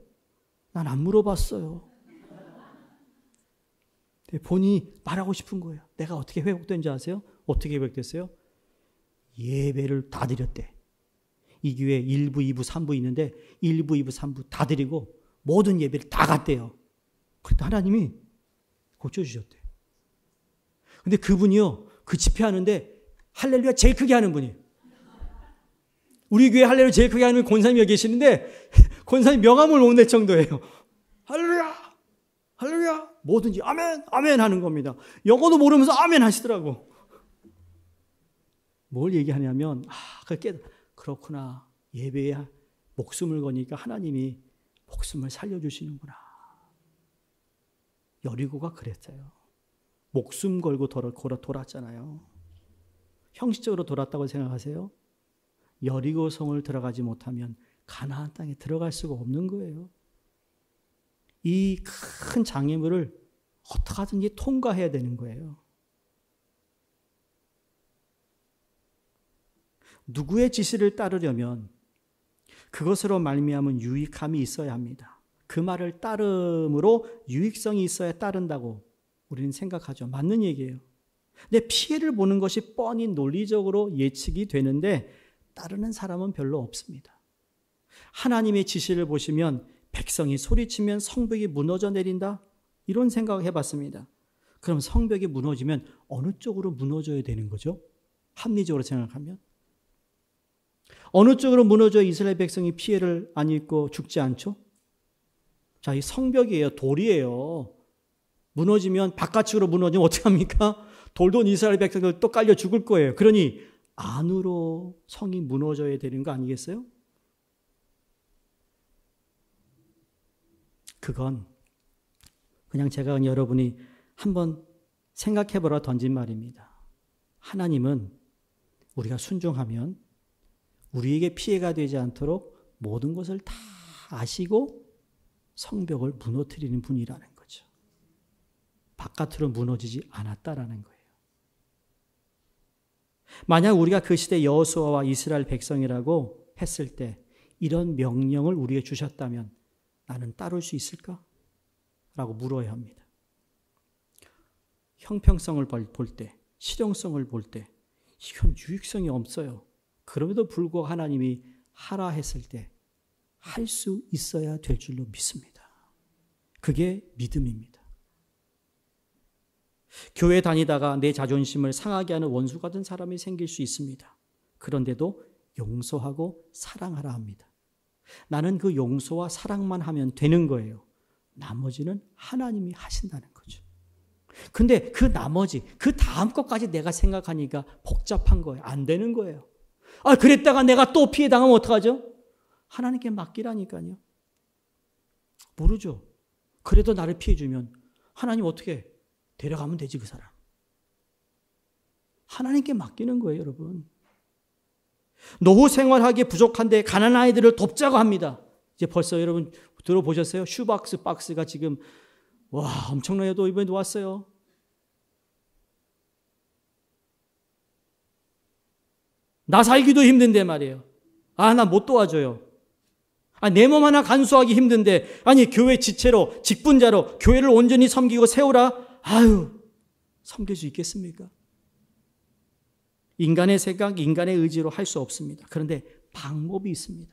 난 안 물어봤어요. 네, 본인이 말하고 싶은 거예요. 내가 어떻게 회복된지 아세요? 어떻게 회복됐어요? 예배를 다 드렸대. 이 교회 1부, 2부, 3부 있는데 1부, 2부, 3부 다 드리고 모든 예배를 다 갔대요. 그때 하나님이 고쳐주셨대요. 근데 그분이요, 그 집회하는데 할렐루야 제일 크게 하는 분이에요. 우리 교회 할렐루야 제일 크게 하는 분이 권사님이 계시는데 [LAUGHS] 권사님 명함을 못 낼 정도예요. 할렐루야! 뭐든지 아멘, 아멘 하는 겁니다. 영어도 모르면서 아멘 하시더라고. 뭘 얘기하냐면, 아, 그게 렇 그렇구나. 예배에 목숨을 거니까 하나님이 목숨을 살려주시는구나. 여리고가 그랬어요. 목숨 걸고 돌아, 걸어 돌았잖아요. 형식적으로 돌았다고 생각하세요? 여리고성을 들어가지 못하면 가나안 땅에 들어갈 수가 없는 거예요. 이큰 장애물을 어떻게든지 통과해야 되는 거예요. 누구의 지시를 따르려면 그것으로 말미암은 유익함이 있어야 합니다. 그 말을 따름으로 유익성이 있어야 따른다고 우리는 생각하죠. 맞는 얘기예요. 근데 피해를 보는 것이 뻔히 논리적으로 예측이 되는데 따르는 사람은 별로 없습니다. 하나님의 지시를 보시면 백성이 소리치면 성벽이 무너져 내린다? 이런 생각을 해봤습니다. 그럼 성벽이 무너지면 어느 쪽으로 무너져야 되는 거죠? 합리적으로 생각하면. 어느 쪽으로 무너져 이스라엘 백성이 피해를 안 입고 죽지 않죠? 자, 이 성벽이에요. 돌이에요. 무너지면 바깥쪽으로 무너지면 어떡합니까? 돌돈 이스라엘 백성들 또 깔려 죽을 거예요. 그러니 안으로 성이 무너져야 되는 거 아니겠어요? 그건 그냥 제가 여러분이 한번 생각해 보라 던진 말입니다. 하나님은 우리가 순종하면 우리에게 피해가 되지 않도록 모든 것을 다 아시고 성벽을 무너뜨리는 분이라는 거죠. 바깥으로 무너지지 않았다라는 거예요. 만약 우리가 그 시대 여호수아와 이스라엘 백성이라고 했을 때 이런 명령을 우리에게 주셨다면 나는 따를 수 있을까? 라고 물어야 합니다. 형평성을 볼 때, 실용성을 볼 때, 이건 유익성이 없어요. 그럼에도 불구하고 하나님이 하라 했을 때, 할 수 있어야 될 줄로 믿습니다. 그게 믿음입니다. 교회 다니다가 내 자존심을 상하게 하는 원수 같은 사람이 생길 수 있습니다. 그런데도 용서하고 사랑하라 합니다. 나는 그 용서와 사랑만 하면 되는 거예요. 나머지는 하나님이 하신다는 거죠. 근데 그 나머지, 그 다음 것까지 내가 생각하니까 복잡한 거예요. 안 되는 거예요. 아, 그랬다가 내가 또 피해 당하면 어떡하죠? 하나님께 맡기라니까요. 모르죠. 그래도 나를 피해주면 하나님 어떻게 데려가면 되지, 그 사람. 하나님께 맡기는 거예요, 여러분. 노후 생활하기 부족한데 가난한 아이들을 돕자고 합니다. 이제 벌써 여러분 들어보셨어요? 슈박스 박스가 지금 와 엄청나게 또 이번에 왔어요. 나 살기도 힘든데 말이에요. 아나 못 도와줘요. 아, 내 몸 하나 간수하기 힘든데 아니 교회 지체로 직분자로 교회를 온전히 섬기고 세우라. 아유 섬길 수 있겠습니까? 인간의 생각, 인간의 의지로 할 수 없습니다. 그런데 방법이 있습니다.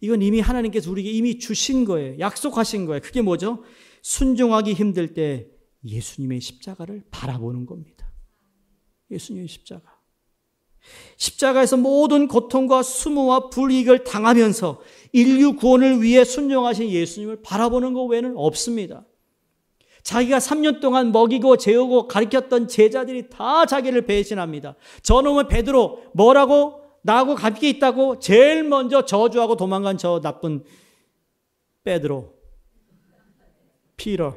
이건 이미 하나님께서 우리에게 이미 주신 거예요. 약속하신 거예요. 그게 뭐죠? 순종하기 힘들 때 예수님의 십자가를 바라보는 겁니다. 예수님의 십자가. 십자가에서 모든 고통과 수모와 불이익을 당하면서 인류 구원을 위해 순종하신 예수님을 바라보는 것 외에는 없습니다. 자기가 3년 동안 먹이고 재우고 가르쳤던 제자들이 다 자기를 배신합니다. 저놈의 베드로 뭐라고 나하고 가볍게 있다고 제일 먼저 저주하고 도망간 저 나쁜 베드로 피러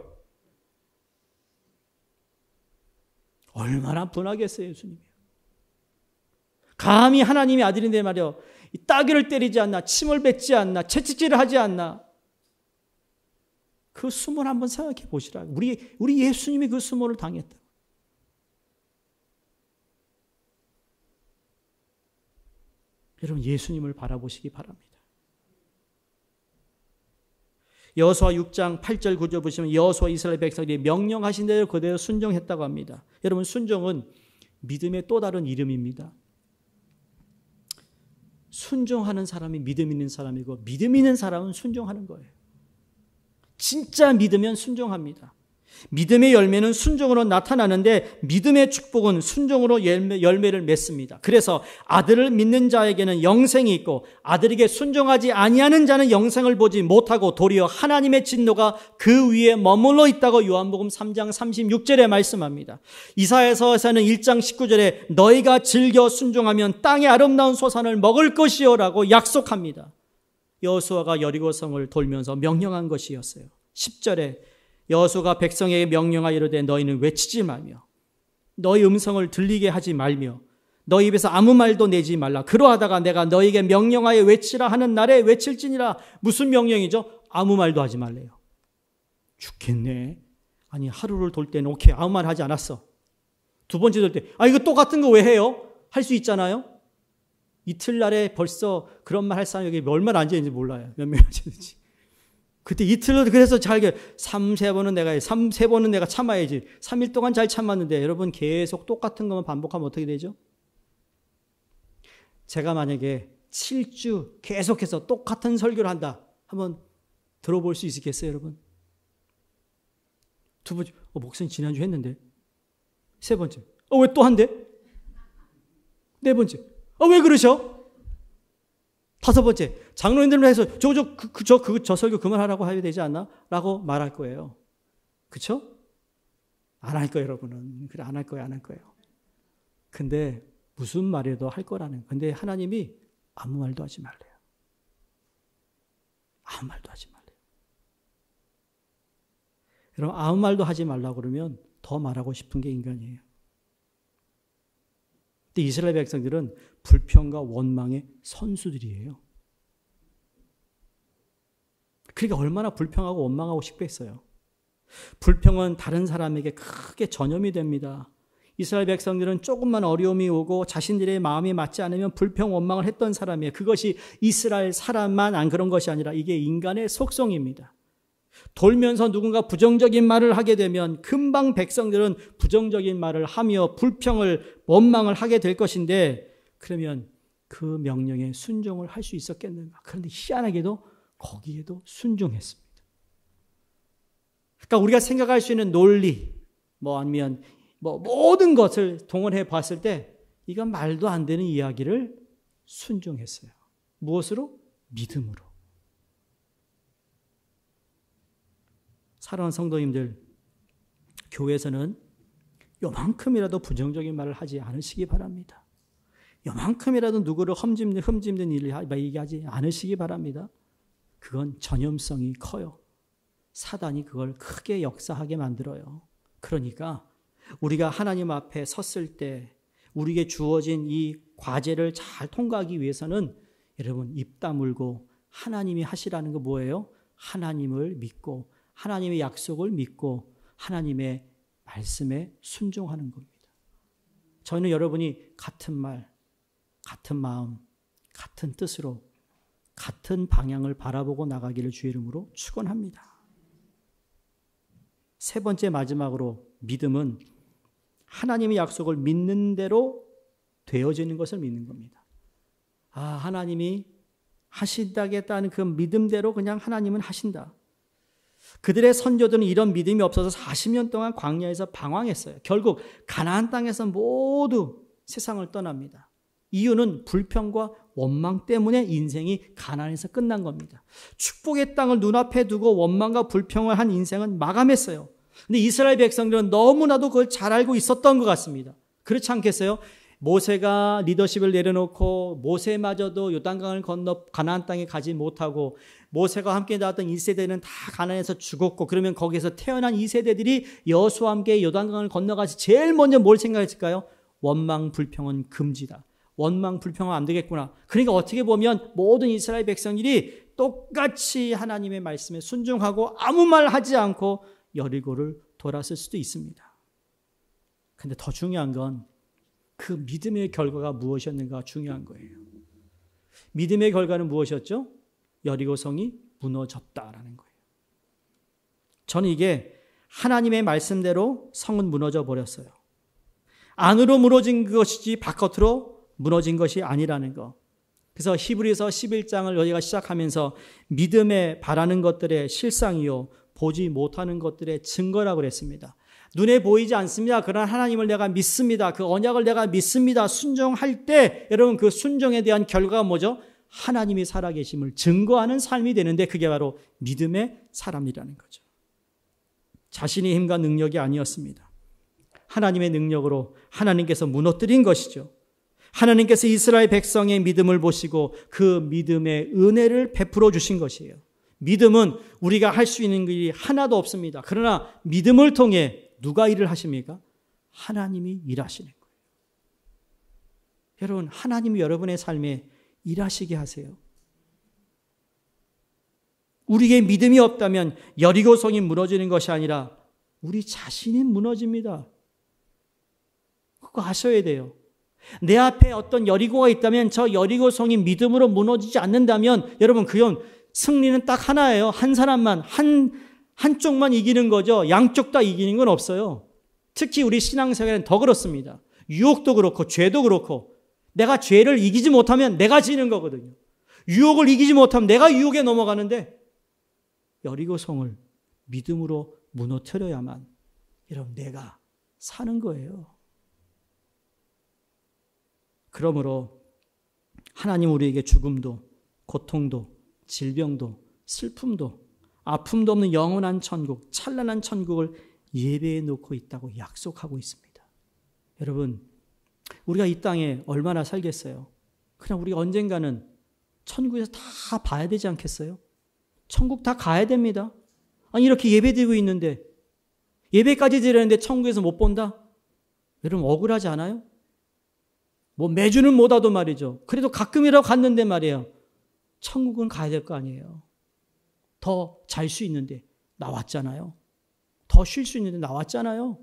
얼마나 분하겠어요, 예수님이. 감히 하나님의 아들인데 말이요. 따귀를 때리지 않나, 침을 뱉지 않나, 채찍질을 하지 않나, 그 수모를 한번 생각해 보시라. 우리, 우리 예수님이 그 수모를 당했다. 여러분, 예수님을 바라보시기 바랍니다. 여호수아 6장 8절 9절 보시면 여호수아 이스라엘 백성들이 명령하신 대로 그대로 순종했다고 합니다. 여러분 순종은 믿음의 또 다른 이름입니다. 순종하는 사람이 믿음 있는 사람이고 믿음 있는 사람은 순종하는 거예요. 진짜 믿으면 순종합니다. 믿음의 열매는 순종으로 나타나는데 믿음의 축복은 순종으로 열매, 열매를 맺습니다. 그래서 아들을 믿는 자에게는 영생이 있고 아들에게 순종하지 아니하는 자는 영생을 보지 못하고 도리어 하나님의 진노가 그 위에 머물러 있다고 요한복음 3장 36절에 말씀합니다. 이사에서에서는 1장 19절에 너희가 즐겨 순종하면 땅의 아름다운 소산을 먹을 것이요라고 약속합니다. 여수아가 여리고성을 돌면서 명령한 것이었어요. 10절에 여수가 백성에게 명령하여 이르되 너희는 외치지 말며 너희 음성을 들리게 하지 말며 너희 입에서 아무 말도 내지 말라. 그러하다가 내가 너희에게 명령하여 외치라 하는 날에 외칠지니라. 무슨 명령이죠? 아무 말도 하지 말래요. 죽겠네. 아니 하루를 돌 때는 오케이 아무 말 하지 않았어. 두 번째 돌 때, 아 이거 똑같은 거 왜 해요? 할 수 있잖아요. 이틀날에 벌써 그런 말 할 사람이 여기 얼마나 앉아있는지 몰라요. 몇 명 앉아있는지. 그때 이틀로 그래서 잘게 3, 3번은 내가 3, 3번은 내가 참아야지. 3일 동안 잘 참았는데 여러분 계속 똑같은 것만 반복하면 어떻게 되죠? 제가 만약에 7주 계속해서 똑같은 설교를 한다. 한번 들어볼 수 있겠어요, 여러분? 두 번째, 어, 목사님 지난주 했는데. 세 번째, 어, 왜 또 한대? 네 번째, 아, 왜 그러셔? 다섯 번째, 장로님들로 해서 저, 저, 그, 그, 저, 그, 저 설교 그만하라고 해야 되지 않나? 라고 말할 거예요. 그쵸? 안할 거예요, 여러분은. 그래, 안 할 거예요, 안 할 거예요. 근데 무슨 말이라도 할 거라는. 근데 하나님이 아무 말도 하지 말래요. 아무 말도 하지 말래요. 여러분, 아무 말도 하지 말라 그러면 더 말하고 싶은 게 인간이에요. 근데 이스라엘 백성들은 불평과 원망의 선수들이에요. 그러니까 얼마나 불평하고 원망하고 싶겠어요. 불평은 다른 사람에게 크게 전염이 됩니다. 이스라엘 백성들은 조금만 어려움이 오고 자신들의 마음이 맞지 않으면 불평 원망을 했던 사람이에요. 그것이 이스라엘 사람만 안 그런 것이 아니라 이게 인간의 속성입니다. 돌면서 누군가 부정적인 말을 하게 되면 금방 백성들은 부정적인 말을 하며 불평을 원망을 하게 될 것인데 그러면 그 명령에 순종을 할 수 있었겠는가? 그런데 희한하게도 거기에도 순종했습니다. 그러니까 우리가 생각할 수 있는 논리, 뭐 아니면 뭐 모든 것을 동원해 봤을 때 이건 말도 안 되는 이야기를 순종했어요. 무엇으로? 믿음으로. 사랑하는 성도님들, 교회에서는 요만큼이라도 부정적인 말을 하지 않으시기 바랍니다. 요만큼이라도 누구를 험집는, 흠집는 일을 얘기하지 않으시기 바랍니다. 그건 전염성이 커요. 사단이 그걸 크게 역사하게 만들어요. 그러니까 우리가 하나님 앞에 섰을 때 우리에게 주어진 이 과제를 잘 통과하기 위해서는 여러분 입 다물고 하나님이 하시라는 거 뭐예요? 하나님을 믿고 하나님의 약속을 믿고 하나님의 말씀에 순종하는 겁니다. 저는 여러분이 같은 말, 같은 마음, 같은 뜻으로 같은 방향을 바라보고 나가기를 주의 이름으로 축원합니다. 세 번째 마지막으로 믿음은 하나님의 약속을 믿는 대로 되어지는 것을 믿는 겁니다. 아, 하나님이 하신다겠다는 그 믿음대로 그냥 하나님은 하신다. 그들의 선조들은 이런 믿음이 없어서 40년 동안 광야에서 방황했어요. 결국 가나안 땅에서 모두 세상을 떠납니다. 이유는 불평과 원망 때문에 인생이 가난에서 끝난 겁니다. 축복의 땅을 눈앞에 두고 원망과 불평을 한 인생은 마감했어요. 근데 이스라엘 백성들은 너무나도 그걸 잘 알고 있었던 것 같습니다. 그렇지 않겠어요? 모세가 리더십을 내려놓고 모세마저도 요단강을 건너 가나안 땅에 가지 못하고 모세가 함께 나왔던 1세대는 다 가난해서 죽었고 그러면 거기에서 태어난 2세대들이 여수와 함께 요단강을 건너가서 제일 먼저 뭘 생각했을까요? 원망 불평은 금지다. 원망 불평은 안 되겠구나. 그러니까 어떻게 보면 모든 이스라엘 백성들이 똑같이 하나님의 말씀에 순종하고 아무 말 하지 않고 여리고를 돌았을 수도 있습니다. 근데 더 중요한 건 그 믿음의 결과가 무엇이었는가 중요한 거예요. 믿음의 결과는 무엇이었죠? 여리고성이 무너졌다라는 거예요. 저는 이게 하나님의 말씀대로 성은 무너져 버렸어요. 안으로 무너진 것이지 바깥으로 무너진 것이 아니라는 거. 그래서 히브리서 11장을 여기가 시작하면서 믿음에 바라는 것들의 실상이요 보지 못하는 것들의 증거라고 그랬습니다. 눈에 보이지 않습니다. 그러나 하나님을 내가 믿습니다. 그 언약을 내가 믿습니다. 순종할 때 여러분 그 순종에 대한 결과가 뭐죠? 하나님이 살아계심을 증거하는 삶이 되는데 그게 바로 믿음의 사람이라는 거죠. 자신의 힘과 능력이 아니었습니다. 하나님의 능력으로 하나님께서 무너뜨린 것이죠. 하나님께서 이스라엘 백성의 믿음을 보시고 그 믿음의 은혜를 베풀어 주신 것이에요. 믿음은 우리가 할 수 있는 일이 하나도 없습니다. 그러나 믿음을 통해 누가 일을 하십니까? 하나님이 일하시는 거예요. 여러분, 하나님이 여러분의 삶에 일하시게 하세요. 우리의 믿음이 없다면 여리고성이 무너지는 것이 아니라 우리 자신이 무너집니다. 그거 아셔야 돼요. 내 앞에 어떤 여리고가 있다면 저 여리고성이 믿음으로 무너지지 않는다면 여러분 그건 승리는 딱 하나예요. 한 사람만 한 한쪽만 이기는 거죠. 양쪽 다 이기는 건 없어요. 특히 우리 신앙생활은 더 그렇습니다. 유혹도 그렇고 죄도 그렇고 내가 죄를 이기지 못하면 내가 지는 거거든요. 유혹을 이기지 못하면 내가 유혹에 넘어가는데 여리고 성을 믿음으로 무너뜨려야만 여러분 내가 사는 거예요. 그러므로 하나님 우리에게 죽음도 고통도 질병도 슬픔도 아픔도 없는 영원한 천국, 찬란한 천국을 예배해 놓고 있다고 약속하고 있습니다. 여러분 우리가 이 땅에 얼마나 살겠어요? 그냥 우리가 언젠가는 천국에서 다 봐야 되지 않겠어요? 천국 다 가야 됩니다. 아니, 이렇게 예배 드리고 있는데, 예배까지 드리는데 천국에서 못 본다? 여러분, 억울하지 않아요? 뭐, 매주는 못하도 말이죠. 그래도 가끔이라도 갔는데 말이에요. 천국은 가야 될 거 아니에요. 더 잘 수 있는데 나왔잖아요. 더 쉴 수 있는데 나왔잖아요.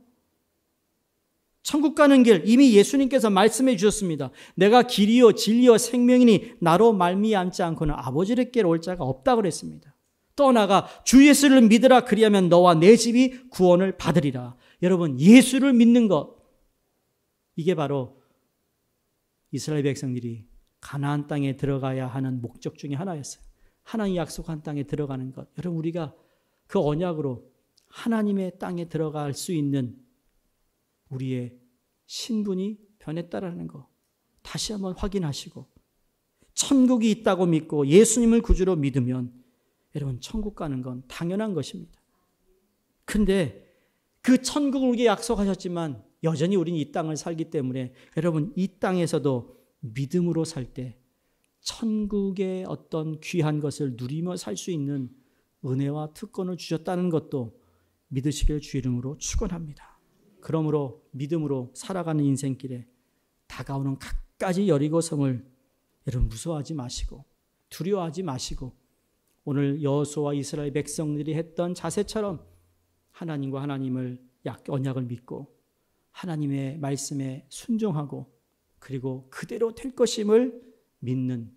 천국 가는 길 이미 예수님께서 말씀해 주셨습니다. 내가 길이요 진리요 생명이니 나로 말미암지 않고는 아버지께로 올 자가 없다 그랬습니다. 떠나가 주 예수를 믿으라 그리하면 너와 내 집이 구원을 받으리라. 여러분 예수를 믿는 것 이게 바로 이스라엘 백성들이 가나안 땅에 들어가야 하는 목적 중의 하나였어요. 하나님 약속한 땅에 들어가는 것. 여러분 우리가 그 언약으로 하나님의 땅에 들어갈 수 있는 우리의 신분이 변했다라는 거 다시 한번 확인하시고 천국이 있다고 믿고 예수님을 구주로 믿으면 여러분 천국 가는 건 당연한 것입니다. 근데 그 천국을 우리 약속하셨지만 여전히 우리는 이 땅을 살기 때문에 여러분 이 땅에서도 믿음으로 살 때 천국의 어떤 귀한 것을 누리며 살 수 있는 은혜와 특권을 주셨다는 것도 믿으시길 주 이름으로 축원합니다. 그러므로 믿음으로 살아가는 인생길에 다가오는 각가지 여리고성을 여러분 무서워하지 마시고 두려워하지 마시고 오늘 여호수와 이스라엘 백성들이 했던 자세처럼 하나님과 하나님을 약 언약을 믿고 하나님의 말씀에 순종하고 그리고 그대로 될 것임을 믿는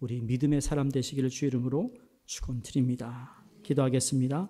우리 믿음의 사람 되시기를 주 이름으로 축원드립니다. 기도하겠습니다.